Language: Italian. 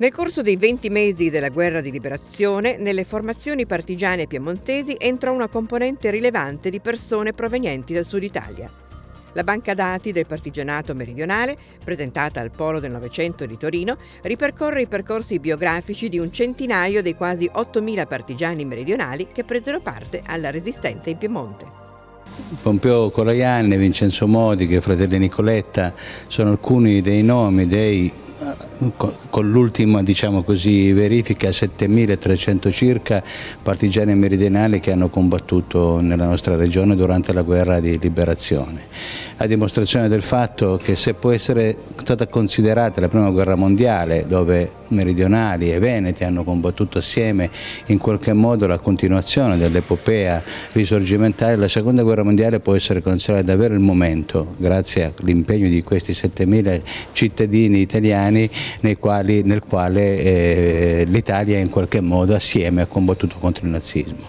Nel corso dei 20 mesi della guerra di liberazione, nelle formazioni partigiane piemontesi entrò una componente rilevante di persone provenienti dal sud Italia. La banca dati del partigianato meridionale, presentata al Polo del Novecento di Torino, ripercorre i percorsi biografici di un centinaio dei quasi 8.000 partigiani meridionali che presero parte alla resistenza in Piemonte. Pompeo Coraianni, Vincenzo Modi Modiche, fratelli Nicoletta sono alcuni dei nomi dei con l'ultima diciamo così, verifica 7.300 circa partigiani meridionali che hanno combattuto nella nostra regione durante la guerra di liberazione, a dimostrazione del fatto che se può essere stata considerata la prima guerra mondiale dove meridionali e veneti hanno combattuto assieme in qualche modo la continuazione dell'epopea risorgimentale, la seconda guerra mondiale può essere considerata davvero il momento, grazie all'impegno di questi 7.000 cittadini italiani quali, nel quale eh, l'Italia in qualche modo assieme ha combattuto contro il nazismo.